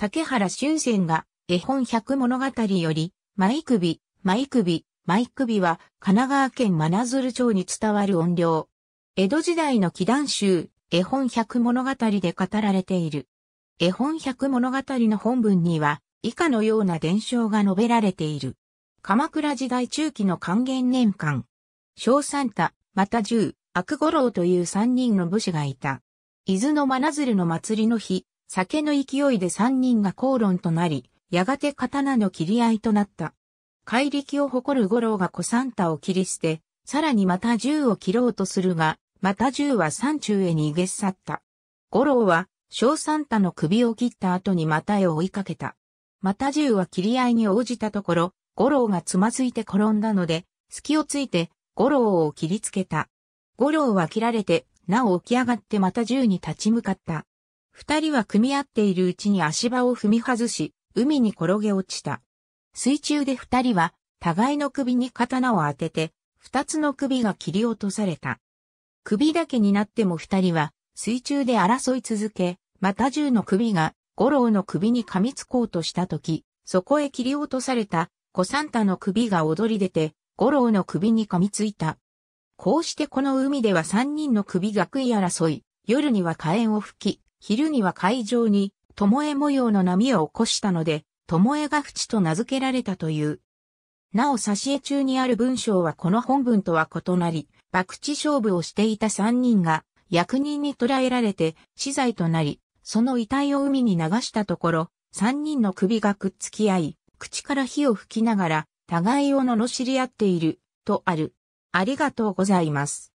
竹原俊仙が絵本百物語より、舞首、舞首、舞首は神奈川県真鶴町に伝わる音量。江戸時代の祈願集、絵本百物語で語られている。絵本百物語の本文には、以下のような伝承が述べられている。鎌倉時代中期の還元年間、小三太、また十、悪五郎という三人の武士がいた。伊豆の真鶴の祭りの日、酒の勢いで三人が口論となり、やがて刀の切り合いとなった。怪力を誇る五郎が小三太を切り捨て、さらにまた銃を切ろうとするが、また銃は山中へ逃げ去った。五郎は、小三太の首を切った後にまたへ追いかけた。また銃は切り合いに応じたところ、五郎がつまずいて転んだので、隙をついて、五郎を切りつけた。五郎は切られて、なお起き上がってまた銃に立ち向かった。二人は組み合っているうちに足場を踏み外し、海に転げ落ちた。水中で二人は、互いの首に刀を当てて、二つの首が切り落とされた。首だけになっても二人は、水中で争い続け、また銃の首が、五郎の首に噛みつこうとしたとき、そこへ切り落とされた、小サンタの首が踊り出て、五郎の首に噛みついた。こうしてこの海では三人の首が食い争い、夜には火炎を吹き、昼には海上に、巴模様の波を起こしたので、巴が淵と名付けられたという。なお挿絵中にある文章はこの本文とは異なり、博打勝負をしていた三人が、役人に捕らえられて、死罪となり、その遺体を海に流したところ、三人の首がくっつき合い、口から火を吹きながら、互いを罵り合っている、とある。ありがとうございます。